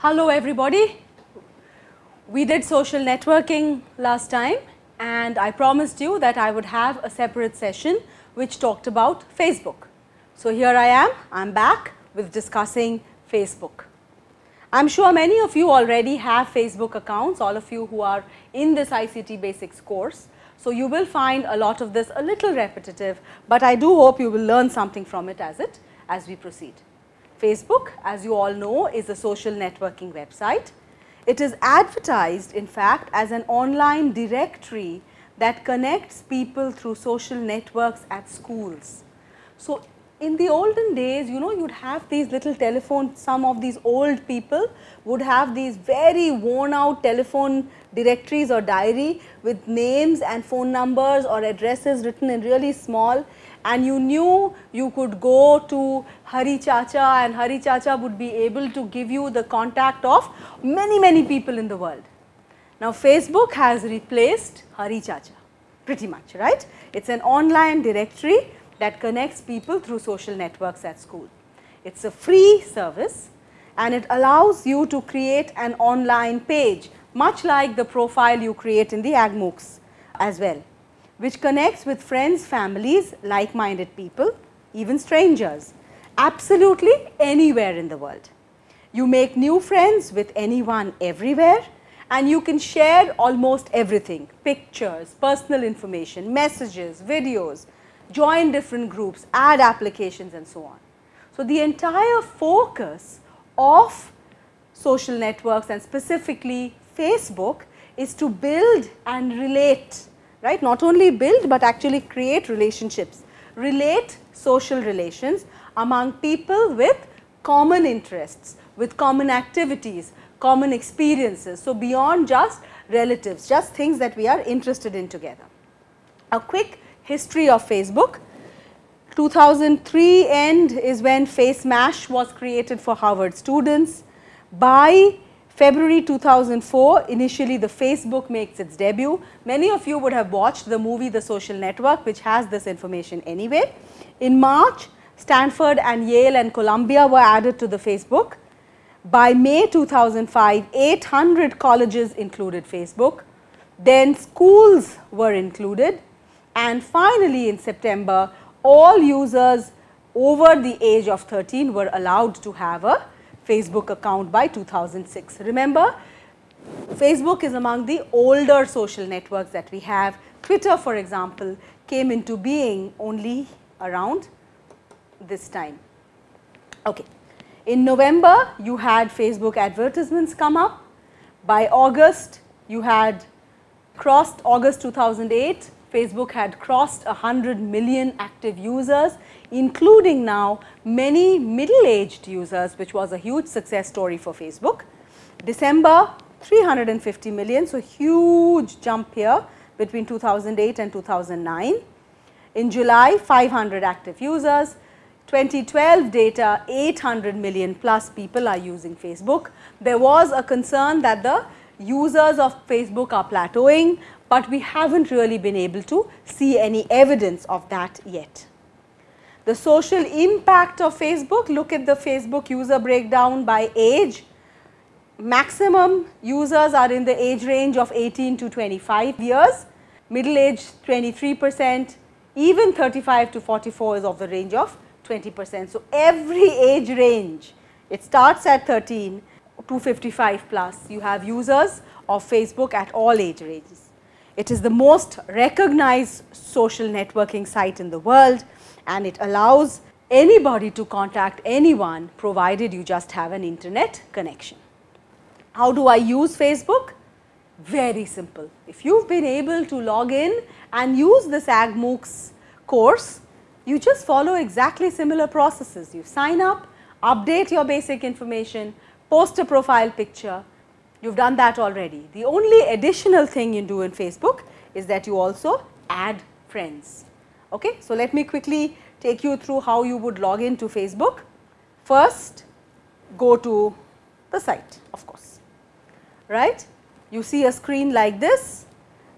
Hello everybody. We did social networking last time and I promised you that I would have a separate session which talked about Facebook. So here I am, I am back with discussing Facebook. I am sure many of you already have Facebook accounts, all of you who are in this ICT basics course. So you will find a lot of this a little repetitive, but I do hope you will learn something from it as it as we proceed. Facebook, as you all know, is a social networking website. It is advertised, in fact, as an online directory that connects people through social networks at schools. So, in the olden days, you know, you'd have these little telephone. Some of these old people would have these very worn out telephone directories or diary with names and phone numbers or addresses written in really small. And you knew you could go to Hari Chacha and Hari Chacha would be able to give you the contact of many, many people in the world. Now, Facebook has replaced Hari Chacha pretty much, right? It's an online directory that connects people through social networks at school. It's a free service and it allows you to create an online page much like the profile you create in the AgMoocs as well which connects with friends, families, like-minded people, even strangers, absolutely anywhere in the world. You make new friends with anyone everywhere and you can share almost everything, pictures, personal information, messages, videos, join different groups, add applications and so on. So, the entire focus of social networks and specifically Facebook is to build and relate, right? Not only build but actually create relationships, relate social relations among people with common interests, with common activities, common experiences. So, beyond just relatives, just things that we are interested in together. A quick history of Facebook. 2003 end is when Face Mash was created for Harvard students. By February 2004, initially the Facebook makes its debut. Many of you would have watched the movie The Social Network which has this information anyway. In March, Stanford and Yale and Columbia were added to the Facebook. By May 2005, 800 colleges included Facebook. Then schools were included. And finally, in September, all users over the age of 13 were allowed to have a Facebook account by 2006. Remember, Facebook is among the older social networks that we have. Twitter, for example, came into being only around this time. Okay. In November, you had Facebook advertisements come up. By August, you had crossed August 2008, Facebook had crossed 100 million active users, including now many middle-aged users, which was a huge success story for Facebook. December, 350 million, so huge jump here between 2008 and 2009. In July, 500 active users. 2012 data, 800 million plus people are using Facebook. There was a concern that the users of Facebook are plateauing, but we haven't really been able to see any evidence of that yet. The social impact of Facebook, look at the Facebook user breakdown by age. Maximum users are in the age range of 18 to 25 years, middle age 23 percent, even 35 to 44 is of the range of 20 percent. So, every age range, it starts at 13 255 plus. You have users of Facebook at all age ranges. It is the most recognized social networking site in the world and it allows anybody to contact anyone provided you just have an internet connection. How do I use Facebook? Very simple. If you've been able to log in and use this AgMoocs course, you just follow exactly similar processes. You sign up, update your basic information, post a profile picture, you have done that already. The only additional thing you do in Facebook is that you also add friends. Okay? So, let me quickly take you through how you would log into Facebook. First, go to the site of course, right. You see a screen like this,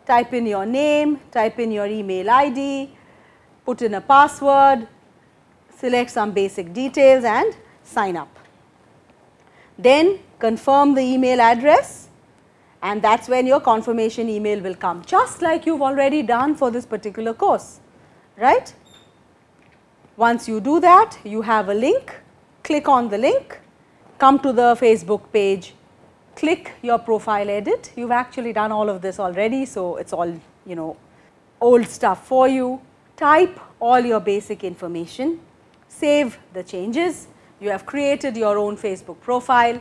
type in your name, type in your email ID, put in a password, select some basic details and sign up. Then confirm the email address and that's when your confirmation email will come just like you've already done for this particular course, right? Once you do that, you have a link, click on the link, come to the Facebook page, click your profile edit. You've actually done all of this already, so it's all, you know, old stuff for you. Type all your basic information, save the changes you have created your own Facebook profile.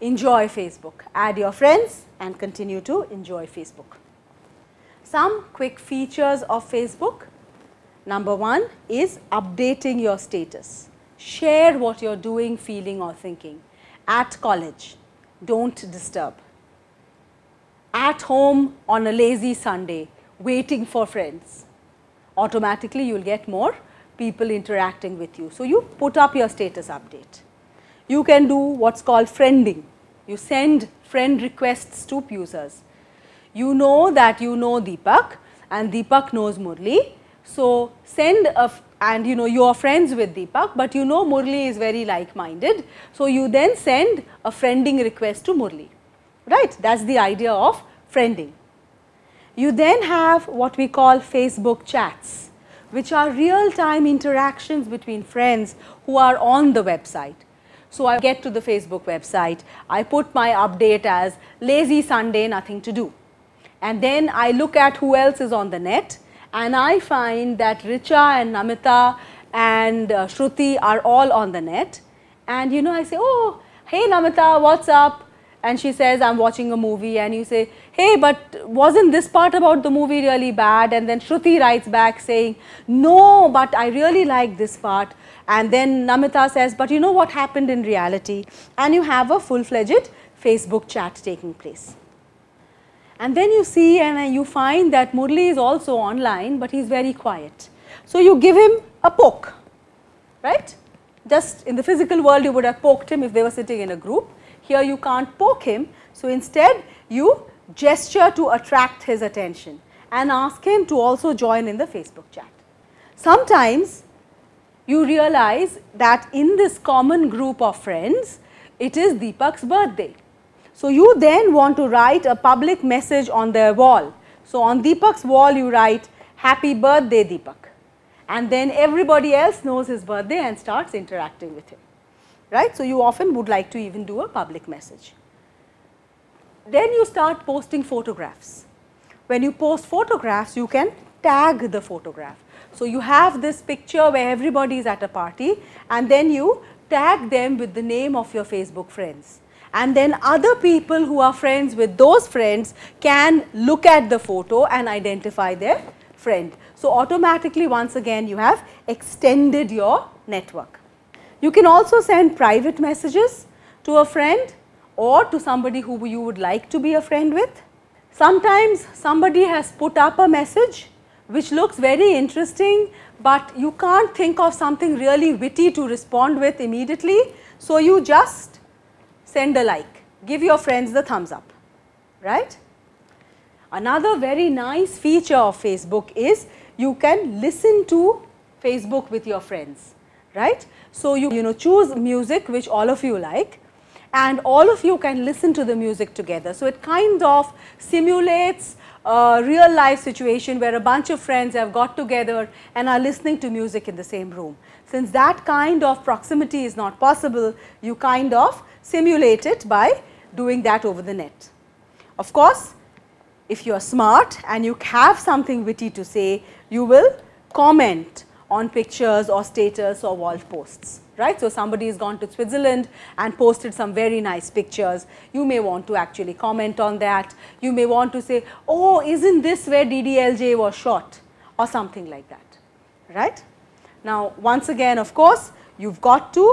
Enjoy Facebook. Add your friends and continue to enjoy Facebook. Some quick features of Facebook. Number one is updating your status. Share what you're doing, feeling or thinking. At college, don't disturb. At home on a lazy Sunday, waiting for friends. Automatically you will get more people interacting with you. So, you put up your status update. You can do what is called friending. You send friend requests to users. You know that you know Deepak and Deepak knows Murli. So, send a and you know you are friends with Deepak, but you know Murli is very like minded. So, you then send a friending request to Murli, right? That is the idea of friending. You then have what we call Facebook chats which are real-time interactions between friends who are on the website. So I get to the Facebook website, I put my update as lazy Sunday, nothing to do. And then I look at who else is on the net and I find that Richa and Namita and uh, Shruti are all on the net. And you know, I say, oh, hey Namita, what's up? and she says, I'm watching a movie and you say, hey, but wasn't this part about the movie really bad? And then Shruti writes back saying, no, but I really like this part. And then Namita says, but you know what happened in reality? And you have a full-fledged Facebook chat taking place. And then you see and you find that Murli is also online, but he's very quiet. So you give him a poke, right? Just in the physical world, you would have poked him if they were sitting in a group. Here you can't poke him. So instead you gesture to attract his attention and ask him to also join in the Facebook chat. Sometimes you realize that in this common group of friends, it is Deepak's birthday. So you then want to write a public message on their wall. So on Deepak's wall you write, happy birthday Deepak. And then everybody else knows his birthday and starts interacting with him right. So, you often would like to even do a public message. Then you start posting photographs. When you post photographs, you can tag the photograph. So, you have this picture where everybody is at a party and then you tag them with the name of your Facebook friends. And then other people who are friends with those friends can look at the photo and identify their friend. So, automatically once again you have extended your network. You can also send private messages to a friend or to somebody who you would like to be a friend with. Sometimes somebody has put up a message which looks very interesting but you can't think of something really witty to respond with immediately. So you just send a like, give your friends the thumbs up, right? Another very nice feature of Facebook is you can listen to Facebook with your friends right? So you, you know, choose music which all of you like and all of you can listen to the music together. So it kind of simulates a real life situation where a bunch of friends have got together and are listening to music in the same room. Since that kind of proximity is not possible, you kind of simulate it by doing that over the net. Of course, if you are smart and you have something witty to say, you will comment on pictures or status or wall posts, right? So somebody has gone to Switzerland and posted some very nice pictures. You may want to actually comment on that. You may want to say, oh, isn't this where DDLJ was shot or something like that, right? Now, once again, of course, you've got to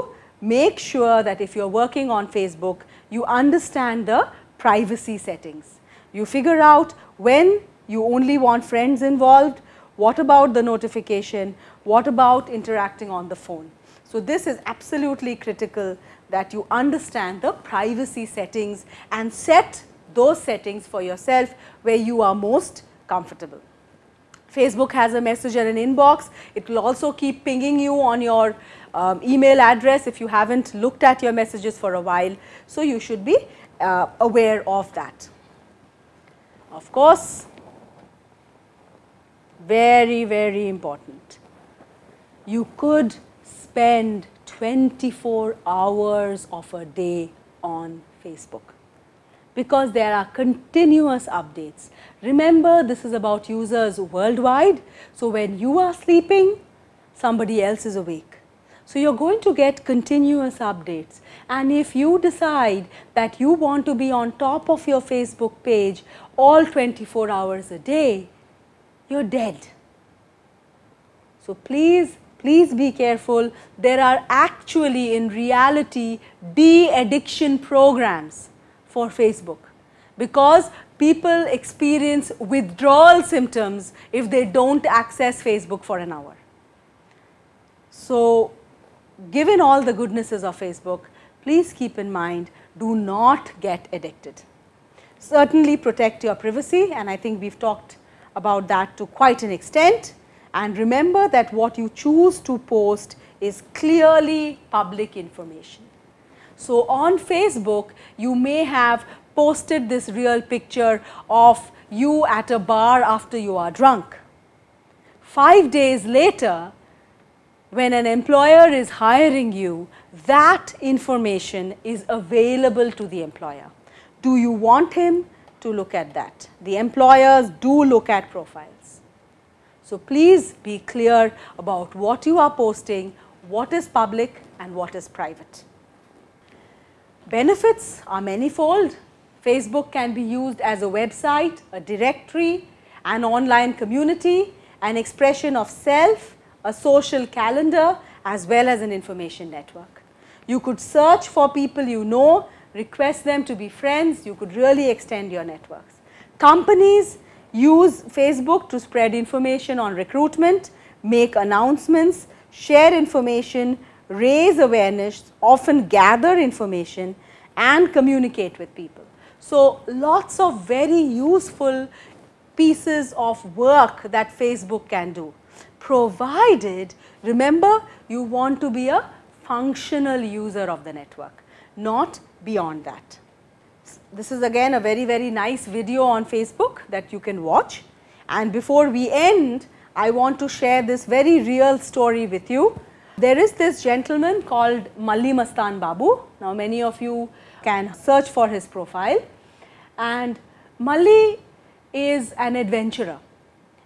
make sure that if you're working on Facebook, you understand the privacy settings. You figure out when you only want friends involved, what about the notification? What about interacting on the phone? So this is absolutely critical that you understand the privacy settings and set those settings for yourself where you are most comfortable. Facebook has a messenger and inbox. It will also keep pinging you on your um, email address if you haven't looked at your messages for a while. So you should be uh, aware of that. Of course, very, very important. You could spend 24 hours of a day on Facebook because there are continuous updates. Remember, this is about users worldwide. So, when you are sleeping, somebody else is awake. So, you are going to get continuous updates. And if you decide that you want to be on top of your Facebook page all 24 hours a day, you're dead. So please, please be careful. There are actually in reality de-addiction programs for Facebook because people experience withdrawal symptoms if they don't access Facebook for an hour. So given all the goodnesses of Facebook, please keep in mind do not get addicted. Certainly protect your privacy and I think we've talked about that to quite an extent and remember that what you choose to post is clearly public information. So, on Facebook you may have posted this real picture of you at a bar after you are drunk. Five days later when an employer is hiring you that information is available to the employer. Do you want him to look at that. The employers do look at profiles. So please be clear about what you are posting, what is public and what is private. Benefits are manifold. Facebook can be used as a website, a directory, an online community, an expression of self, a social calendar as well as an information network. You could search for people you know request them to be friends, you could really extend your networks. Companies use Facebook to spread information on recruitment, make announcements, share information, raise awareness, often gather information and communicate with people. So, lots of very useful pieces of work that Facebook can do provided remember you want to be a functional user of the network not beyond that. This is again a very very nice video on Facebook that you can watch and before we end I want to share this very real story with you. There is this gentleman called Malli Mastan Babu. Now many of you can search for his profile and Malli is an adventurer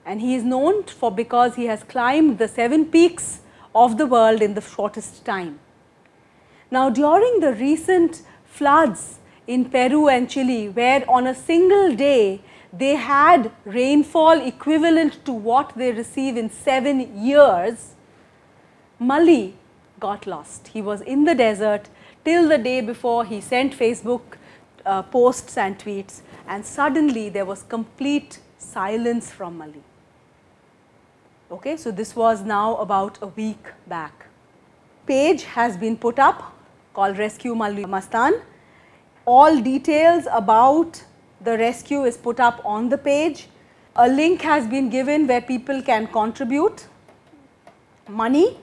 and he is known for because he has climbed the seven peaks of the world in the shortest time. Now during the recent floods in Peru and Chile where on a single day they had rainfall equivalent to what they receive in 7 years, Mali got lost. He was in the desert till the day before he sent Facebook uh, posts and tweets and suddenly there was complete silence from Mali. Okay, so this was now about a week back. Page has been put up called Rescue Mastan. All details about the rescue is put up on the page. A link has been given where people can contribute money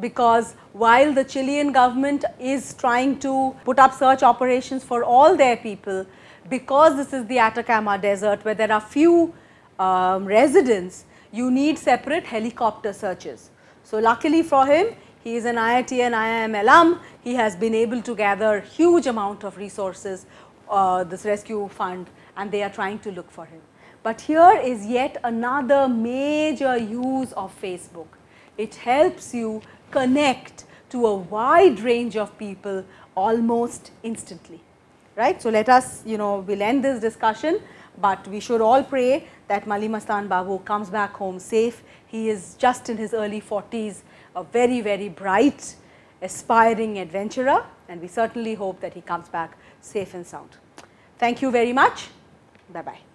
because while the Chilean government is trying to put up search operations for all their people, because this is the Atacama desert where there are few um, residents, you need separate helicopter searches. So luckily for him, he is an IIT and IIM alum. He has been able to gather huge amount of resources, uh, this rescue fund and they are trying to look for him. But here is yet another major use of Facebook. It helps you connect to a wide range of people almost instantly, right. So, let us you know we will end this discussion, but we should all pray that Malimastan Mastan Babu comes back home safe. He is just in his early 40s a very, very bright, aspiring adventurer and we certainly hope that he comes back safe and sound. Thank you very much. Bye-bye.